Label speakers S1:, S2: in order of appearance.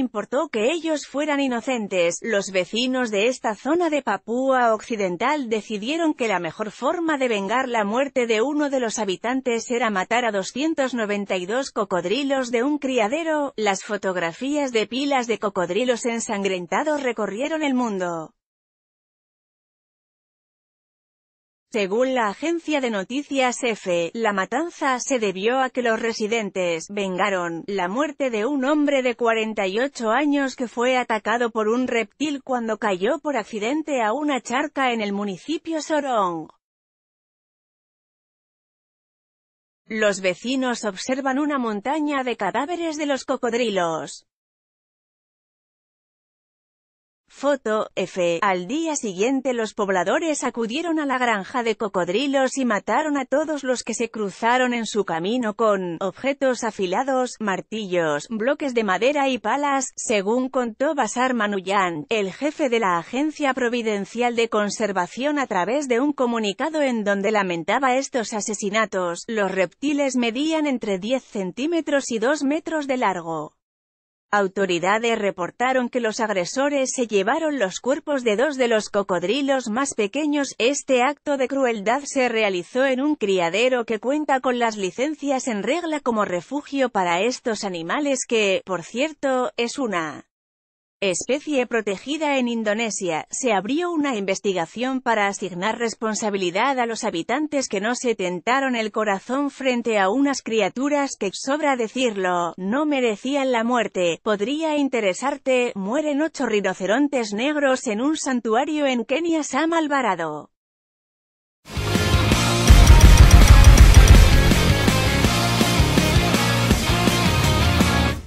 S1: importó que ellos fueran inocentes, los vecinos de esta zona de Papúa Occidental decidieron que la mejor forma de vengar la muerte de uno de los habitantes era matar a 292 cocodrilos de un criadero. Las fotografías de pilas de cocodrilos ensangrentados recorrieron el mundo. Según la agencia de noticias EFE, la matanza se debió a que los residentes vengaron la muerte de un hombre de 48 años que fue atacado por un reptil cuando cayó por accidente a una charca en el municipio Sorong. Los vecinos observan una montaña de cadáveres de los cocodrilos. Foto, F. Al día siguiente los pobladores acudieron a la granja de cocodrilos y mataron a todos los que se cruzaron en su camino con objetos afilados, martillos, bloques de madera y palas, según contó Basar Manuyan, el jefe de la Agencia Providencial de Conservación a través de un comunicado en donde lamentaba estos asesinatos. Los reptiles medían entre 10 centímetros y 2 metros de largo. Autoridades reportaron que los agresores se llevaron los cuerpos de dos de los cocodrilos más pequeños. Este acto de crueldad se realizó en un criadero que cuenta con las licencias en regla como refugio para estos animales que, por cierto, es una especie protegida en Indonesia, se abrió una investigación para asignar responsabilidad a los habitantes que no se tentaron el corazón frente a unas criaturas que, sobra decirlo, no merecían la muerte. Podría interesarte, mueren ocho rinocerontes negros en un santuario en Kenia Sam Alvarado.